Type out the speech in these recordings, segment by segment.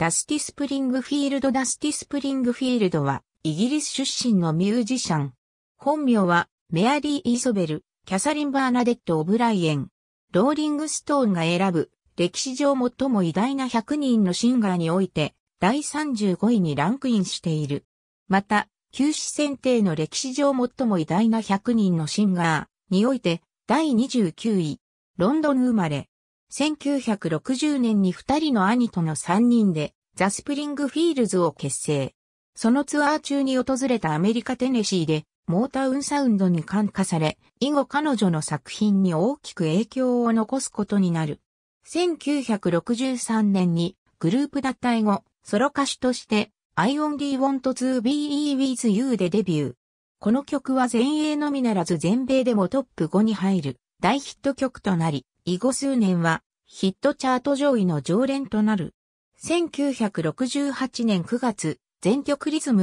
ダスティ・スプリングフィールドダスティ・スプリングフィールドは、イギリス出身のミュージシャン。本名は、メアリー・イーソベル、キャサリン・バーナデット・オブライエン。ローリング・ストーンが選ぶ、歴史上最も偉大な100人のシンガーにおいて、第35位にランクインしている。また、休止選定の歴史上最も偉大な100人のシンガーにおいて、第29位。ロンドン生まれ、1960年に二人の兄との三人で、ザ・スプリングフィールズを結成。そのツアー中に訪れたアメリカテネシーで、モータウンサウンドに感化され、以後彼女の作品に大きく影響を残すことになる。1963年にグループ脱退後、ソロ歌手として I only want to be with you でデビュー。この曲は前衛のみならず全米でもトップ5に入る大ヒット曲となり、以後数年はヒットチャート上位の常連となる。1968年9月、全曲リズム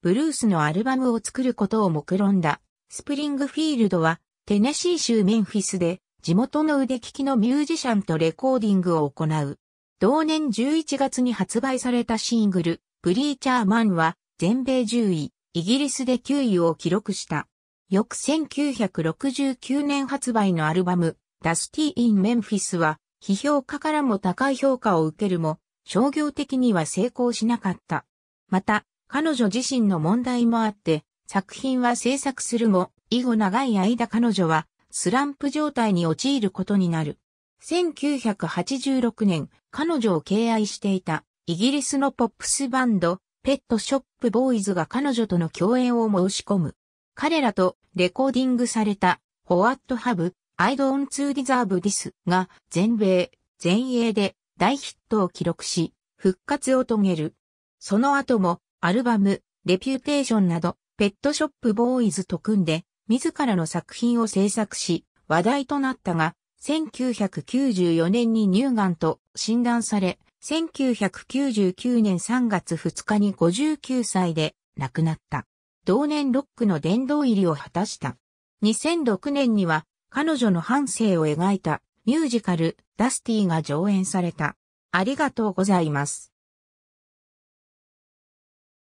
ブルースのアルバムを作ることを目論んだ。スプリングフィールドはテネシー州メンフィスで地元の腕利きのミュージシャンとレコーディングを行う。同年11月に発売されたシングル、プリーチャーマンは全米10位、イギリスで9位を記録した。翌1969年発売のアルバム、ダスティ・イン・メンフィスは、批評家からも高い評価を受けるも、商業的には成功しなかった。また、彼女自身の問題もあって、作品は制作するも、以後長い間彼女は、スランプ状態に陥ることになる。1986年、彼女を敬愛していた、イギリスのポップスバンド、ペットショップボーイズが彼女との共演を申し込む。彼らとレコーディングされた、ホワットハブ、I don't deserve this が全米、全英で大ヒットを記録し、復活を遂げる。その後も、アルバム、レピューテーションなど、ペットショップボーイズと組んで、自らの作品を制作し、話題となったが、1994年に乳がんと診断され、1999年3月2日に59歳で亡くなった。同年ロックの殿堂入りを果たした。2006年には彼女の半生を描いたミュージカル、ダスティが上演された。ありがとうございます。